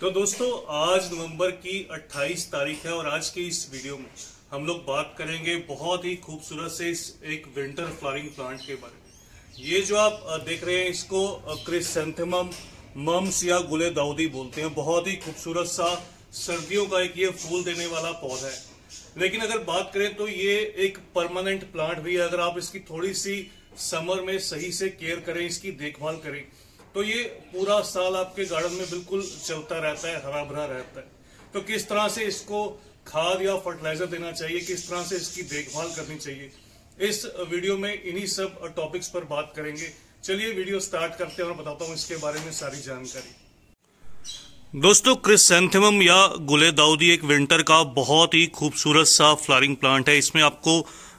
तो दोस्तों आज नवंबर की 28 तारीख है और आज की इस वीडियो में हम लोग बात करेंगे बहुत ही खूबसूरत से इस एक विंटर फ्लावरिंग प्लांट के बारे में ये जो आप देख रहे हैं इसको क्रिसेंथेमम मम्स या गुले दाऊदी बोलते हैं बहुत ही खूबसूरत सा सर्दियों का एक ये फूल देने वाला पौधा है लेकिन अगर बात करें तो ये एक परमानेंट प्लांट भी है अगर आप इसकी थोड़ी सी समर में सही से केयर करें इसकी देखभाल करें तो ये पूरा साल आपके गार्डन में बिल्कुल चलता रहता है हरा भरा रहता है तो किस तरह से इसको खाद या फर्टिलाइजर देना चाहिए किस तरह से इसकी देखभाल करनी चाहिए इस वीडियो में इन्हीं सब टॉपिक्स पर बात करेंगे चलिए वीडियो स्टार्ट करते हैं और बताता हूँ इसके बारे में सारी जानकारी दोस्तों क्रिसेंथेमम या गुले दाऊदी एक विंटर का बहुत ही खूबसूरत सा फ्लारिंग प्लांट है इसमें आपको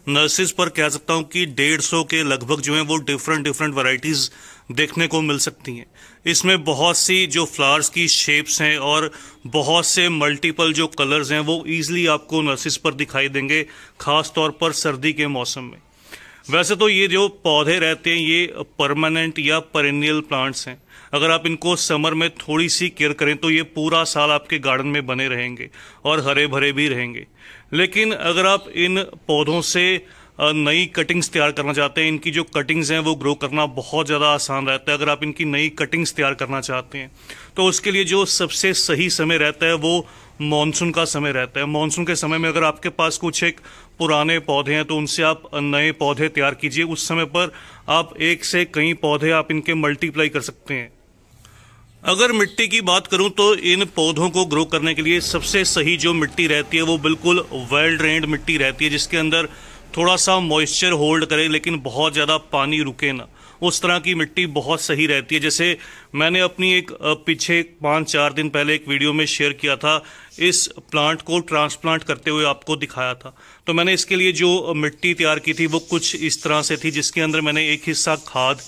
नर्सेज पर कह सकता हूँ कि डेढ़ सौ के लगभग जो है वो डिफरेंट डिफरेंट वराइटीज देखने को मिल सकती हैं इसमें बहुत सी जो फ्लावर्स की शेप्स हैं और बहुत से मल्टीपल जो कलर्स हैं वो ईज़िली आपको नर्सिस पर दिखाई देंगे ख़ास तौर पर सर्दी के मौसम में वैसे तो ये जो पौधे रहते हैं ये परमानेंट या परेनियल प्लांट्स हैं अगर आप इनको समर में थोड़ी सी केयर करें तो ये पूरा साल आपके गार्डन में बने रहेंगे और हरे भरे भी रहेंगे लेकिन अगर आप इन पौधों से नई कटिंग्स तैयार करना चाहते हैं इनकी जो कटिंग्स हैं वो ग्रो करना बहुत ज़्यादा आसान रहता है अगर आप इनकी नई कटिंग्स तैयार करना चाहते हैं तो उसके लिए जो सबसे सही समय रहता है वो मॉनसून का समय रहता है मॉनसून के समय में अगर आपके पास कुछ एक पुराने पौधे हैं तो उनसे आप नए पौधे तैयार कीजिए उस समय पर आप एक से कई पौधे आप इनके मल्टीप्लाई कर सकते हैं अगर मिट्टी की बात करूं तो इन पौधों को ग्रो करने के लिए सबसे सही जो मिट्टी रहती है वो बिल्कुल वेल ड्रेन्ड मिट्टी रहती है जिसके अंदर थोड़ा सा मॉइस्चर होल्ड करे लेकिन बहुत ज़्यादा पानी रुके ना उस तरह की मिट्टी बहुत सही रहती है जैसे मैंने अपनी एक पीछे पाँच चार दिन पहले एक वीडियो में शेयर किया था इस प्लांट को ट्रांसप्लांट करते हुए आपको दिखाया था तो मैंने इसके लिए जो मिट्टी तैयार की थी वो कुछ इस तरह से थी जिसके अंदर मैंने एक हिस्सा खाद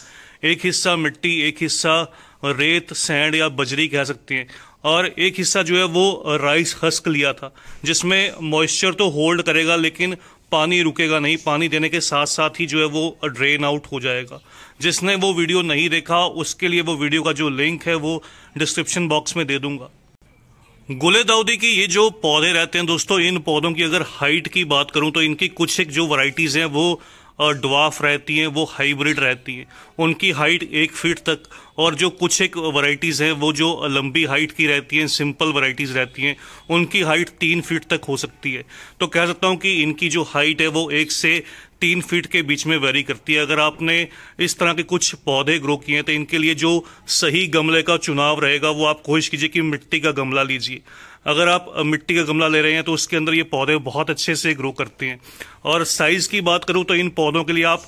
एक हिस्सा मिट्टी एक हिस्सा रेत सैंड या बजरी कह सकते हैं और एक हिस्सा जो है वो राइस हस्क लिया था जिसमें मॉइस्चर तो होल्ड करेगा लेकिन पानी रुकेगा नहीं पानी देने के साथ साथ ही जो है वो ड्रेन आउट हो जाएगा जिसने वो वीडियो नहीं देखा उसके लिए वो वीडियो का जो लिंक है वो डिस्क्रिप्शन बॉक्स में दे दूंगा गुले दाऊदी की ये जो पौधे रहते हैं दोस्तों इन पौधों की अगर हाइट की बात करूं तो इनकी कुछ एक जो वराइटीज़ हैं वो और डवाफ रहती हैं वो हाइब्रिड रहती हैं उनकी हाइट एक फीट तक और जो कुछ एक वराइटीज़ हैं वो जो लंबी हाइट की रहती हैं सिंपल वराइटीज़ रहती हैं उनकी हाइट तीन फीट तक हो सकती है तो कह सकता हूँ कि इनकी जो हाइट है वो एक से तीन फीट के बीच में वेरी करती है अगर आपने इस तरह के कुछ पौधे ग्रो किए हैं तो इनके लिए जो सही गमले का चुनाव रहेगा वो आप कोशिश कीजिए कि मिट्टी का गमला लीजिए अगर आप मिट्टी का गमला ले रहे हैं तो उसके अंदर ये पौधे बहुत अच्छे से ग्रो करते हैं और साइज़ की बात करूँ तो इन पौधों के लिए आप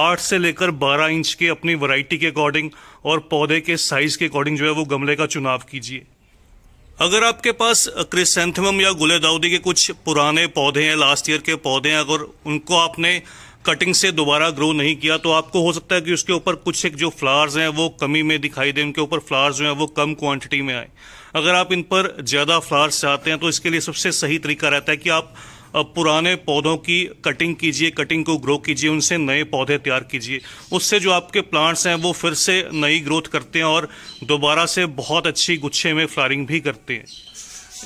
आठ से लेकर बारह इंच के अपनी वैरायटी के अकॉर्डिंग और पौधे के साइज़ के अकॉर्डिंग जो है वो गमले का चुनाव कीजिए अगर आपके पास क्रिसेंथमम या गुले के कुछ पुराने पौधे हैं लास्ट ईयर के पौधे हैं अगर उनको आपने कटिंग से दोबारा ग्रो नहीं किया तो आपको हो सकता है कि उसके ऊपर कुछ एक जो फ्लावर्स हैं वो कमी में दिखाई दे उनके ऊपर फ्लावर्स जो हैं वो कम क्वांटिटी में आए अगर आप इन पर ज़्यादा फ्लावर्स चाहते हैं तो इसके लिए सबसे सही तरीका रहता है कि आप पुराने पौधों की कटिंग कीजिए कटिंग को ग्रो कीजिए उनसे नए पौधे तैयार कीजिए उससे जो आपके प्लांट्स हैं वो फिर से नई ग्रोथ करते हैं और दोबारा से बहुत अच्छी गुच्छे में फ्लारिंग भी करते हैं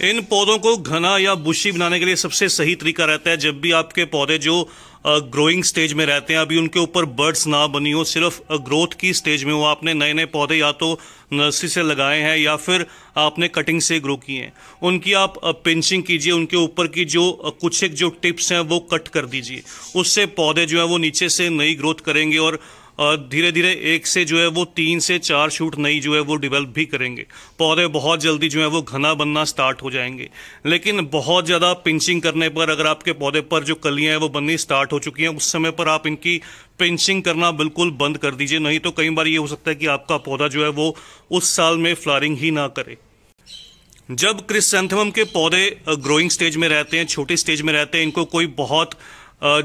इन पौधों को घना या बुशी बनाने के लिए सबसे सही तरीका रहता है जब भी आपके पौधे जो ग्रोइंग स्टेज में रहते हैं अभी उनके ऊपर बर्ड्स ना बनी हो सिर्फ ग्रोथ की स्टेज में हो आपने नए नए पौधे या तो नर्सरी से लगाए हैं या फिर आपने कटिंग से ग्रो किए हैं उनकी आप पिंचिंग कीजिए उनके ऊपर की जो कुछ एक जो टिप्स हैं वो कट कर दीजिए उससे पौधे जो है वो नीचे से नई ग्रोथ करेंगे और धीरे धीरे एक से जो है वो तीन से चार शूट नई जो है वो डिवेल्प भी करेंगे पौधे बहुत जल्दी जो है वो घना बनना स्टार्ट हो जाएंगे लेकिन बहुत ज़्यादा पिंचिंग करने पर अगर आपके पौधे पर जो कलियाँ हैं वो बननी स्टार्ट हो चुकी हैं उस समय पर आप इनकी पिंचिंग करना बिल्कुल बंद कर दीजिए नहीं तो कई बार ये हो सकता है कि आपका पौधा जो है वो उस साल में फ्लारिंग ही ना करे जब क्रिसेंथमम के पौधे ग्रोइंग स्टेज में रहते हैं छोटे स्टेज में रहते हैं इनको कोई बहुत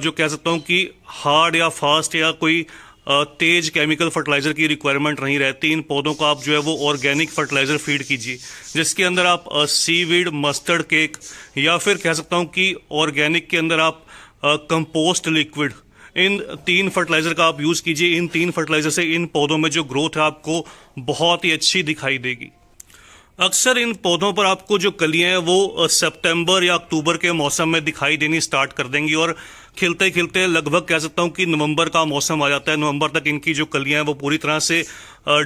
जो कह सकता हूँ कि हार्ड या फास्ट या कोई तेज केमिकल फर्टिलाइज़र की रिक्वायरमेंट नहीं रहती इन पौधों को आप जो है वो ऑर्गेनिक फर्टिलाइज़र फीड कीजिए जिसके अंदर आप सीवीड मस्टर्ड केक या फिर कह सकता हूँ कि ऑर्गेनिक के अंदर आप कंपोस्ट लिक्विड इन तीन फर्टिलाइज़र का आप यूज़ कीजिए इन तीन फर्टिलाइज़र से इन पौधों में जो ग्रोथ है आपको बहुत ही अच्छी दिखाई देगी अक्सर इन पौधों पर आपको जो कलियां हैं वो सितंबर या अक्टूबर के मौसम में दिखाई देनी स्टार्ट कर देंगी और खिलते खिलते लगभग कह सकता हूँ कि नवंबर का मौसम आ जाता है नवंबर तक इनकी जो कलियां हैं वो पूरी तरह से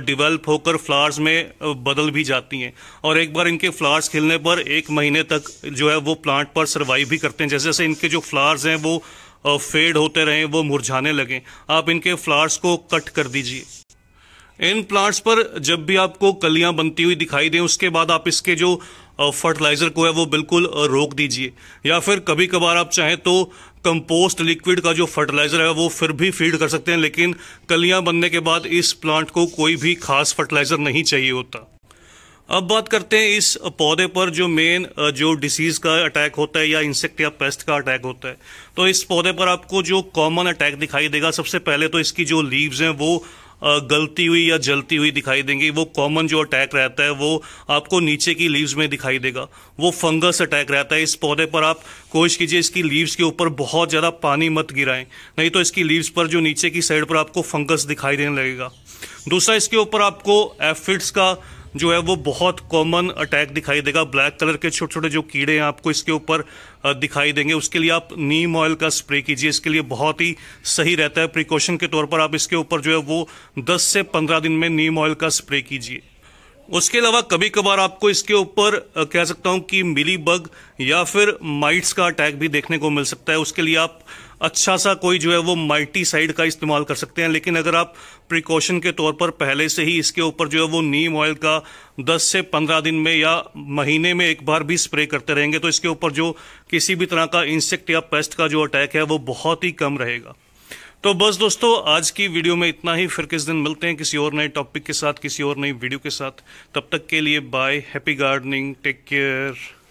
डिवेल्प होकर फ्लावर्स में बदल भी जाती हैं और एक बार इनके फ्लावर्स खिलने पर एक महीने तक जो है वो प्लांट पर सर्वाइव भी करते हैं जैसे जैसे इनके जो फ्लावर्स हैं वो फेड होते रहें वो मुरझाने लगें आप इनके फ्लावर्स को कट कर दीजिए इन प्लांट्स पर जब भी आपको कलियां बनती हुई दिखाई दें उसके बाद आप इसके जो फर्टिलाइजर को है वो बिल्कुल रोक दीजिए या फिर कभी कभार आप चाहें तो कंपोस्ट लिक्विड का जो फर्टिलाइजर है वो फिर भी फीड कर सकते हैं लेकिन कलियां बनने के बाद इस प्लांट को कोई भी खास फर्टिलाइजर नहीं चाहिए होता अब बात करते हैं इस पौधे पर जो मेन जो डिसीज का अटैक होता है या इंसेक्ट या पेस्ट का अटैक होता है तो इस पौधे पर आपको जो कॉमन अटैक दिखाई देगा सबसे पहले तो इसकी जो लीव्स हैं वो गलती हुई या जलती हुई दिखाई देंगी वो कॉमन जो अटैक रहता है वो आपको नीचे की लीव्स में दिखाई देगा वो फंगस अटैक रहता है इस पौधे पर आप कोशिश कीजिए इसकी लीव्स के ऊपर बहुत ज़्यादा पानी मत गिराएं नहीं तो इसकी लीव्स पर जो नीचे की साइड पर आपको फंगस दिखाई देने लगेगा दूसरा इसके ऊपर आपको एफिड्स का जो है वो बहुत कॉमन अटैक दिखाई देगा ब्लैक कलर के छोटे छोटे जो कीड़े हैं आपको इसके ऊपर दिखाई देंगे उसके लिए आप नीम ऑयल का स्प्रे कीजिए इसके लिए बहुत ही सही रहता है प्रिकॉशन के तौर पर आप इसके ऊपर जो है वो 10 से 15 दिन में नीम ऑयल का स्प्रे कीजिए उसके अलावा कभी कभार आपको इसके ऊपर कह सकता हूं कि मिली बग या फिर माइट्स का अटैक भी देखने को मिल सकता है उसके लिए आप अच्छा सा कोई जो है वो माइटी साइड का इस्तेमाल कर सकते हैं लेकिन अगर आप प्रिकॉशन के तौर पर पहले से ही इसके ऊपर जो है वो नीम ऑयल का 10 से 15 दिन में या महीने में एक बार भी स्प्रे करते रहेंगे तो इसके ऊपर जो किसी भी तरह का इंसेक्ट या पेस्ट का जो अटैक है वो बहुत ही कम रहेगा तो बस दोस्तों आज की वीडियो में इतना ही फिर किस दिन मिलते हैं किसी और नए टॉपिक के साथ किसी और नई वीडियो के साथ तब तक के लिए bye happy gardening take care